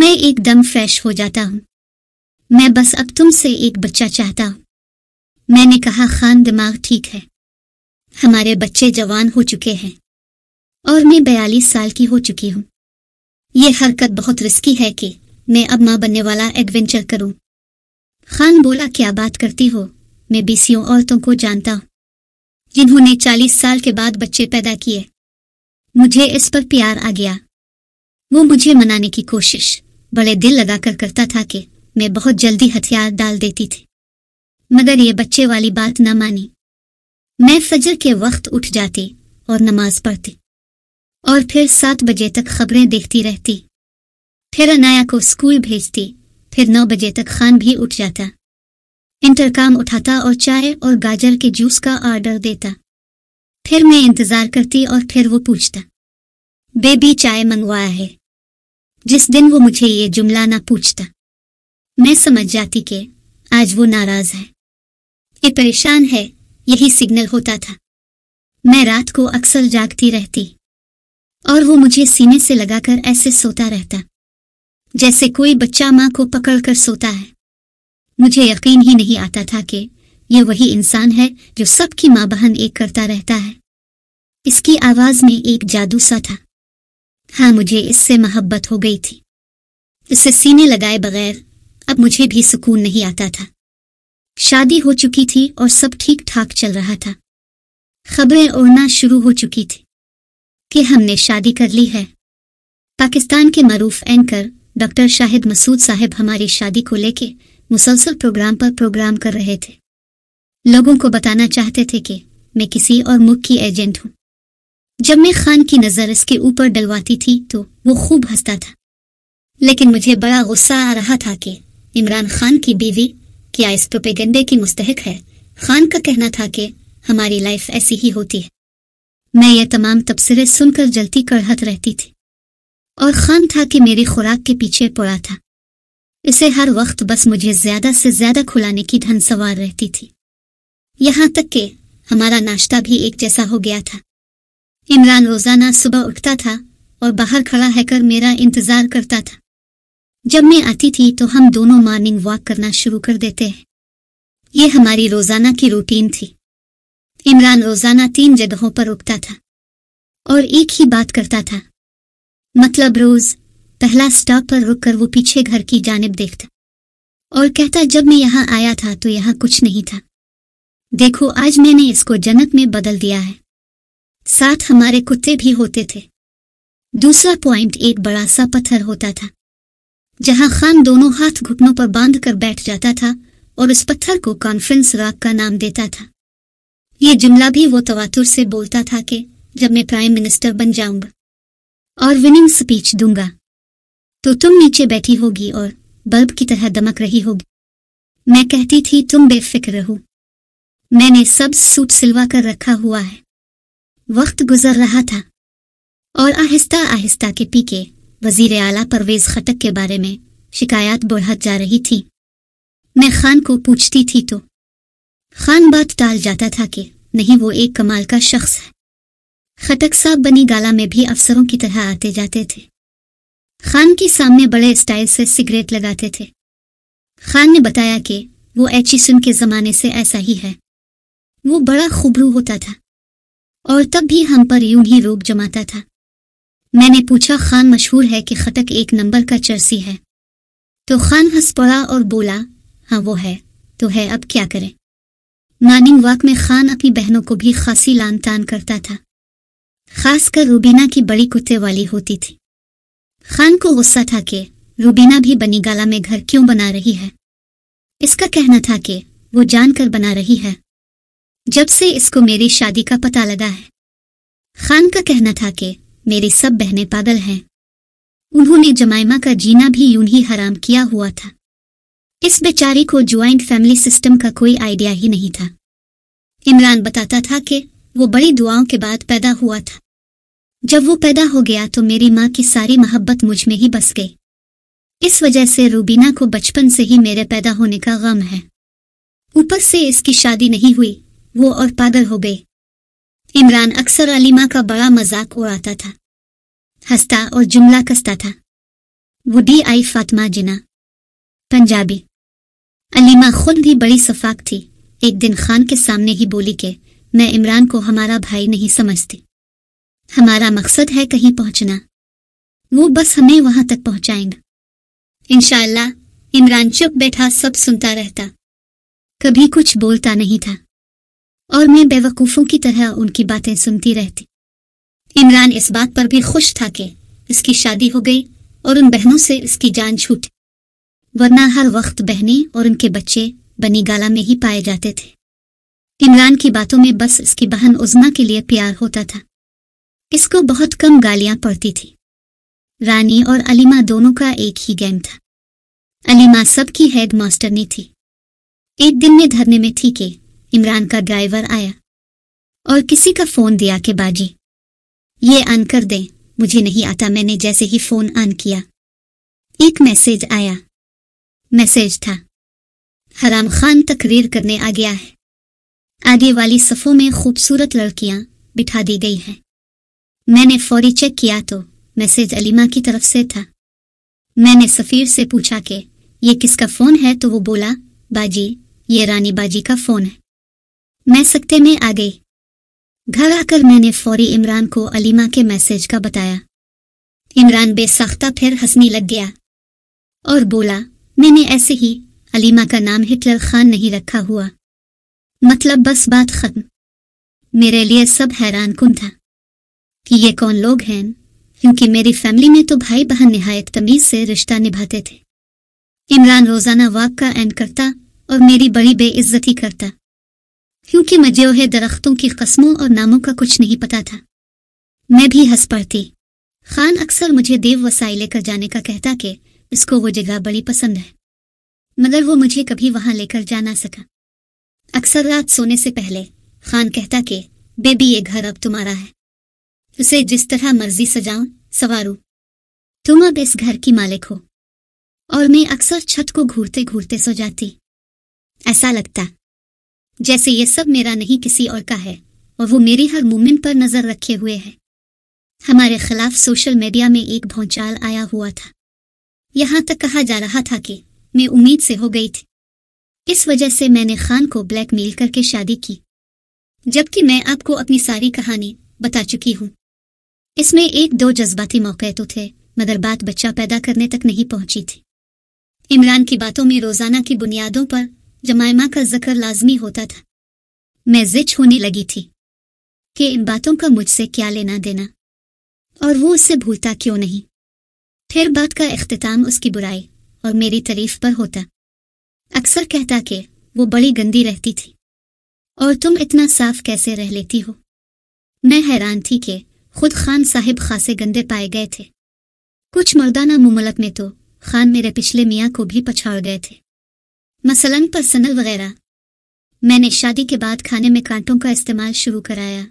मैं एकदम फ्रेश हो जाता हूँ मैं बस अब तुमसे एक बच्चा चाहता हूँ मैंने कहा खान दिमाग ठीक है हमारे बच्चे जवान हो चुके हैं और मैं बयालीस साल की हो चुकी हूँ ये हरकत बहुत रिस्की है कि मैं अब माँ बनने वाला एडवेंचर करूँ खान बोला क्या बात करती हो मैं बीसियों औरतों को जानता हूँ जिन्होंने चालीस साल के बाद बच्चे पैदा किए मुझे इस पर प्यार आ गया वो मुझे मनाने की कोशिश बड़े दिल लगाकर करता था कि मैं बहुत जल्दी हथियार डाल देती थी मगर ये बच्चे वाली बात न मानी मैं फजर के वक्त उठ जाती और नमाज पढ़ती और फिर सात बजे तक खबरें देखती रहती फिर अनाया को स्कूल भेजती फिर नौ बजे तक खान भी उठ जाता इंटरकाम उठाता और चाय और गाजर के जूस का आर्डर देता फिर मैं इंतजार करती और फिर वो पूछता बेबी चाय मंगवाया है जिस दिन वो मुझे ये जुमला ना पूछता मैं समझ जाती कि आज वो नाराज है ये परेशान है यही सिग्नल होता था मैं रात को अक्सर जागती रहती और वो मुझे सीने से लगाकर ऐसे सोता रहता जैसे कोई बच्चा माँ को पकड़कर सोता है मुझे यकीन ही नहीं आता था कि ये वही इंसान है जो सबकी माँ बहन एक करता रहता है इसकी आवाज में एक जादू सा था हाँ मुझे इससे मोहब्बत हो गई थी इससे सीने लगाए बगैर अब मुझे भी सुकून नहीं आता था शादी हो चुकी थी और सब ठीक ठाक चल रहा था खबरें उड़ना शुरू हो चुकी थी कि हमने शादी कर ली है पाकिस्तान के मरूफ एंकर डॉक्टर शाहिद मसूद साहब हमारी शादी को लेके मुसलसल प्रोग्राम पर प्रोग्राम कर रहे थे लोगों को बताना चाहते थे कि मैं किसी और मुख की एजेंट हूँ जब मैं खान की नज़र इसके ऊपर डलवाती थी तो वो खूब हंसता था लेकिन मुझे बड़ा गुस्सा आ रहा था कि इमरान खान की बीवी क्या इस प्रोपेगंडे की मुस्तहक है खान का कहना था कि हमारी लाइफ ऐसी ही होती है मैं ये तमाम तबसरे सुनकर जलती कड़हत रहती थी और खान था कि मेरी खुराक के पीछे पड़ा था इसे हर वक्त बस मुझे ज्यादा से ज्यादा खुलाने की धन सवार रहती थी यहां तक कि हमारा नाश्ता भी एक जैसा हो गया था इमरान रोजाना सुबह उठता था और बाहर खड़ा कर मेरा इंतजार करता था जब मैं आती थी तो हम दोनों मॉर्निंग वॉक करना शुरू कर देते हैं ये हमारी रोजाना की रूटीन थी इमरान रोजाना तीन जगहों पर उठता था और एक ही बात करता था मतलब रोज पहला स्टॉप पर रुककर वो पीछे घर की जानब देखता और कहता जब मैं यहाँ आया था तो यहाँ कुछ नहीं था देखो आज मैंने इसको जनक में बदल दिया है साथ हमारे कुत्ते भी होते थे दूसरा पॉइंट एक बड़ा सा पत्थर होता था जहां खान दोनों हाथ घुटनों पर बांध कर बैठ जाता था और उस पत्थर को कॉन्फ्रेंस राग का नाम देता था ये जुमला भी वो तवातुर से बोलता था कि जब मैं प्राइम मिनिस्टर बन जाऊंगा और विनिंग स्पीच दूंगा तो तुम नीचे बैठी होगी और बल्ब की तरह दमक रही होगी मैं कहती थी तुम बेफिक्र रहो मैंने सब सूट सिलवा कर रखा हुआ है वक्त गुजर रहा था और आहिस्ता आहिस्ता के पीके वजीर आला परवेज खटक के बारे में शिकायत बढ़त जा रही थी मैं खान को पूछती थी तो खान बात टाल जाता था कि नहीं वो एक कमाल का शख्स है खटक साहब बनी गाला में भी अफसरों की तरह आते जाते थे खान के सामने बड़े स्टाइल से सिगरेट लगाते थे खान ने बताया कि वो एचिसन के ज़माने से ऐसा ही है वो बड़ा खुबरू होता था और तब भी हम पर यूं ही रोब जमाता था मैंने पूछा खान मशहूर है कि खटक एक नंबर का चर्सी है तो खान हंस पड़ा और बोला हाँ वो है तो है अब क्या करें मॉर्निंग वॉक में खान अपनी बहनों को भी खासी लान तान करता था खासकर रूबीना की बड़ी कुत्ते वाली होती थी खान को गुस्सा था कि रूबीना भी बनीगाला में घर क्यों बना रही है इसका कहना था कि वो जानकर बना रही है जब से इसको मेरी शादी का पता लगा है खान का कहना था कि मेरी सब बहनें पागल हैं उन्होंने जमाइमा का जीना भी यूं ही हराम किया हुआ था इस बेचारे को ज्वाइंट फैमिली सिस्टम का कोई आइडिया ही नहीं था इमरान बताता था कि वो बड़ी दुआओं के बाद पैदा हुआ था जब वो पैदा हो गया तो मेरी माँ की सारी मोहब्बत मुझ में ही बस गई इस वजह से रूबीना को बचपन से ही मेरे पैदा होने का गम है ऊपर से इसकी शादी नहीं हुई वो और पागल हो गए इमरान अक्सर अलीमा का बड़ा मजाक उड़ाता था हंसता और जुमला कसता था वो डी आई फातिमा जिना पंजाबी अलीमा खुद भी बड़ी सफाक थी एक दिन खान के सामने ही बोली के मैं इमरान को हमारा भाई नहीं समझती हमारा मकसद है कहीं पहुंचना वो बस हमें वहां तक पहुंचाएंगे इनशाला इमरान चुप बैठा सब सुनता रहता कभी कुछ बोलता नहीं था और मैं बेवकूफ़ों की तरह उनकी बातें सुनती रहती इमरान इस बात पर भी खुश था कि इसकी शादी हो गई और उन बहनों से इसकी जान छूटी वरना हर वक्त बहनें और उनके बच्चे बनी गाला में ही पाए जाते थे इमरान की बातों में बस इसकी बहन उजमा के लिए प्यार होता था इसको बहुत कम गालियां पड़ती थी रानी और अलीमा दोनों का एक ही गैंग था अलीमा सबकी हेड मास्टरनी थी एक दिन में धरने में थी कि इमरान का ड्राइवर आया और किसी का फोन दिया के बाजी ये ऑन कर दें मुझे नहीं आता मैंने जैसे ही फोन ऑन किया एक मैसेज आया मैसेज था हराम खान तकरीर करने आ गया है आगे वाली सफ़ों में खूबसूरत लड़कियां बिठा दी गई हैं मैंने फौरी चेक किया तो मैसेज अलीमा की तरफ से था मैंने सफ़ीर से पूछा कि ये किसका फ़ोन है तो वो बोला बाजी ये रानी बाजी का फ़ोन है मैं सकते में आ गई घर आकर मैंने फौरी इमरान को अलीमा के मैसेज का बताया इमरान बेसख्ता फिर हंसने लग गया और बोला मैंने ऐसे ही अलीमा का नाम हिटलर खान नहीं रखा हुआ मतलब बस बात खत्म मेरे लिए सब हैरान कन था कि ये कौन लोग हैं क्योंकि मेरी फैमिली में तो भाई बहन नहायत तमीज से रिश्ता निभाते थे इमरान रोजाना वाक का एंड करता और मेरी बड़ी बेइज्जती करता क्योंकि मुझे उन्हें दरख्तों की कस्मों और नामों का कुछ नहीं पता था मैं भी हंस पड़ती खान अक्सर मुझे देव वसाई लेकर जाने का कहता कि इसको वो जगह बड़ी पसंद है मगर वो मुझे कभी वहां लेकर जा ना सका अक्सर रात सोने से पहले खान कहता कि बेबी ये घर अब तुम्हारा है उसे जिस तरह मर्जी सजाऊं सवारू तुम अब इस घर की मालिक हो और मैं अक्सर छत को घूरते घूरते सो जाती ऐसा लगता जैसे ये सब मेरा नहीं किसी और का है और वो मेरे हर मूवमेंट पर नजर रखे हुए है हमारे खिलाफ सोशल मीडिया में एक भौचाल आया हुआ था यहां तक कहा जा रहा था कि मैं उम्मीद से हो गई थी इस वजह से मैंने खान को ब्लैकमेल करके शादी की जबकि मैं आपको अपनी सारी कहानी बता चुकी हूं इसमें एक दो जज्बाती मौके तो थे मगर बात बच्चा पैदा करने तक नहीं पहुंची थी इमरान की बातों में रोजाना की बुनियादों पर जमायमा का जिक्र लाजमी होता था मैं जिच होने लगी थी कि इन बातों का मुझसे क्या लेना देना और वो उससे भूलता क्यों नहीं फिर बात का अख्ताम उसकी बुराई और मेरी तारीफ पर होता अक्सर कहता कि वो बड़ी गंदी रहती थी और तुम इतना साफ कैसे रह लेती हो मैं हैरान थी कि खुद खान साहिब खासे गंदे पाए गए थे कुछ मर्दाना मुमलक में तो खान मेरे पिछले मियाँ को भी पछाड़ गए थे मसलन पर्सनल वगैरह मैंने शादी के बाद खाने में कांटों का इस्तेमाल शुरू कराया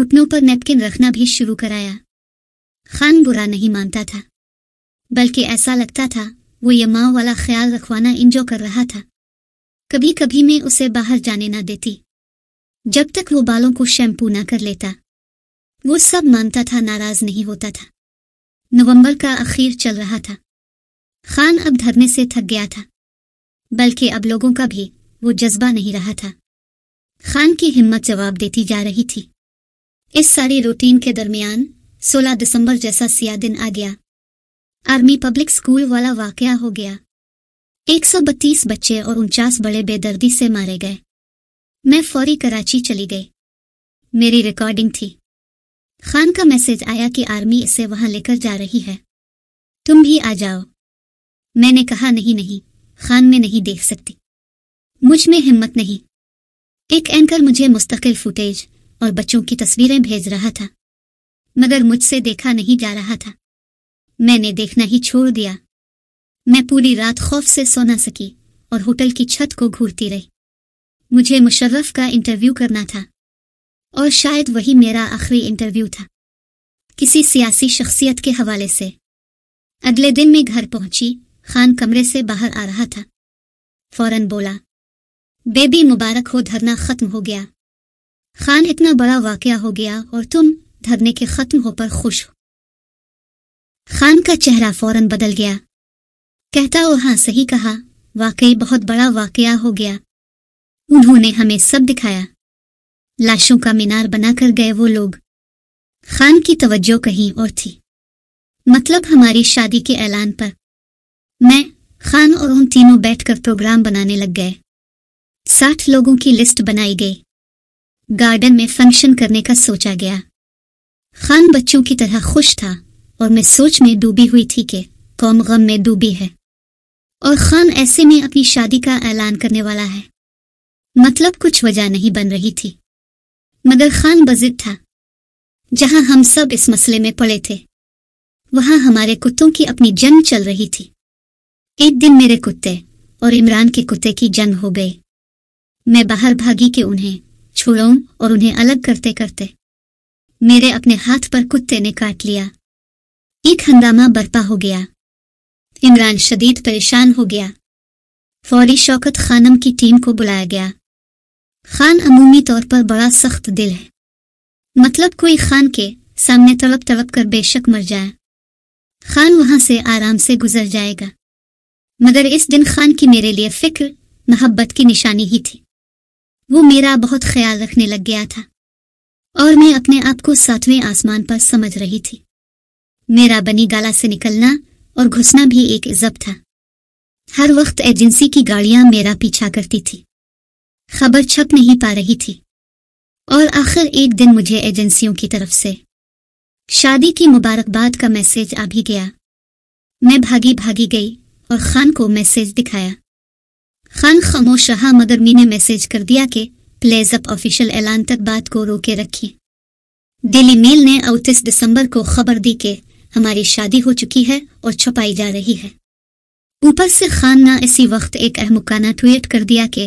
घुटनों पर नेपकिन रखना भी शुरू कराया खान बुरा नहीं मानता था बल्कि ऐसा लगता था वो ये माँ वाला ख्याल रखवाना इंजॉय कर रहा था कभी कभी मैं उसे बाहर जाने ना देती जब तक वो बालों को शैम्पू ना कर लेता वो सब मानता था नाराज नहीं होता था नवंबर का अखीर चल रहा था खान अब धरने से थक गया था बल्कि अब लोगों का भी वो जज्बा नहीं रहा था खान की हिम्मत जवाब देती जा रही थी इस सारी रूटीन के दरमियान 16 दिसंबर जैसा सिया दिन आ गया आर्मी पब्लिक स्कूल वाला वाकया हो गया 132 बच्चे और उनचास बड़े बेदर्दी से मारे गए मैं फौरी कराची चली गई मेरी रिकॉर्डिंग थी खान का मैसेज आया कि आर्मी इसे वहां लेकर जा रही है तुम भी आ जाओ मैंने कहा नहीं नहीं खान में नहीं देख सकती मुझ में हिम्मत नहीं एक एंकर मुझे मुस्तकिल फुटेज और बच्चों की तस्वीरें भेज रहा था मगर मुझसे देखा नहीं जा रहा था मैंने देखना ही छोड़ दिया मैं पूरी रात खौफ से सो ना सकी और होटल की छत को घूरती रही मुझे मुशर्रफ का इंटरव्यू करना था और शायद वही मेरा आखिरी इंटरव्यू था किसी सियासी शख्सियत के हवाले से अगले दिन मैं घर पहुंची खान कमरे से बाहर आ रहा था फौरन बोला बेबी मुबारक हो धरना खत्म हो गया खान इतना बड़ा वाकया हो गया और तुम धरने के खत्म हो पर खुश हो खान का चेहरा फौरन बदल गया कहता वो हाँ सही कहा वाकई बहुत बड़ा वाकया हो गया उन्होंने हमें सब दिखाया लाशों का मीनार बनाकर गए वो लोग खान की तवज्जो कहीं और थी मतलब हमारी शादी के ऐलान पर मैं खान और उन तीनों बैठकर प्रोग्राम बनाने लग गए साठ लोगों की लिस्ट बनाई गई गार्डन में फंक्शन करने का सोचा गया खान बच्चों की तरह खुश था और मैं सोच में डूबी हुई थी कि कौम गम में डूबी है और खान ऐसे में अपनी शादी का ऐलान करने वाला है मतलब कुछ वजह नहीं बन रही थी मगर खान बजिद था जहां हम सब इस मसले में पड़े थे वहां हमारे कुत्तों की अपनी जंग चल रही थी एक दिन मेरे कुत्ते और इमरान के कुत्ते की जंग हो गई मैं बाहर भागी के उन्हें छुड़ाऊं और उन्हें अलग करते करते मेरे अपने हाथ पर कुत्ते ने काट लिया एक हंगामा बर्पा हो गया इमरान शदीद परेशान हो गया फौरी शौकत खानम की टीम को बुलाया गया खान अमूमी तौर पर बड़ा सख्त दिल है मतलब कोई खान के सामने तड़प तड़प कर बेशक मर जाए खान वहां से आराम से गुजर जाएगा मगर इस दिन खान की मेरे लिए फिक्र मोहब्बत की निशानी ही थी वो मेरा बहुत ख्याल रखने लग गया था और मैं अपने आप को सातवें आसमान पर समझ रही थी मेरा बनी गाला से निकलना और घुसना भी एक इज्जत था हर वक्त एजेंसी की गाड़ियां मेरा पीछा करती थी खबर छप नहीं पा रही थी और आखिर एक दिन मुझे एजेंसियों की तरफ से शादी की मुबारकबाद का मैसेज आ भी गया मैं भागी भागी गई और खान को मैसेज दिखाया खान खामोश रहा मगर ने मैसेज कर दिया कि प्लेज अप ऑफिशियल ऐलान तक बात को रोके रखी डेली मेल ने अड़तीस दिसंबर को खबर दी कि हमारी शादी हो चुकी है और छपाई जा रही है ऊपर से खान ने इसी वक्त एक अहमकाना ट्वीट कर दिया कि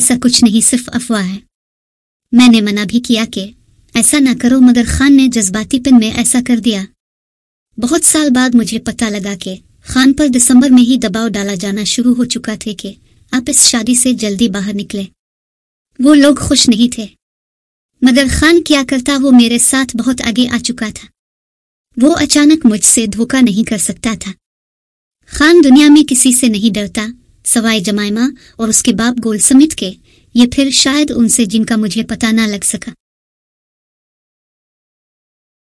ऐसा कुछ नहीं सिर्फ अफवाह है मैंने मना भी किया कि ऐसा ना करो मगर खान ने जज्बाती पिन में ऐसा कर दिया बहुत साल बाद मुझे पता लगा कि खान पर दिसंबर में ही दबाव डाला जाना शुरू हो चुका थे कि आप इस शादी से जल्दी बाहर निकले वो लोग खुश नहीं थे मगर खान क्या करता वो मेरे साथ बहुत आगे आ चुका था वो अचानक मुझसे धोखा नहीं कर सकता था खान दुनिया में किसी से नहीं डरता सवाए जमायमा और उसके बाप गोल समित के ये फिर शायद उनसे जिनका मुझे पता ना लग सका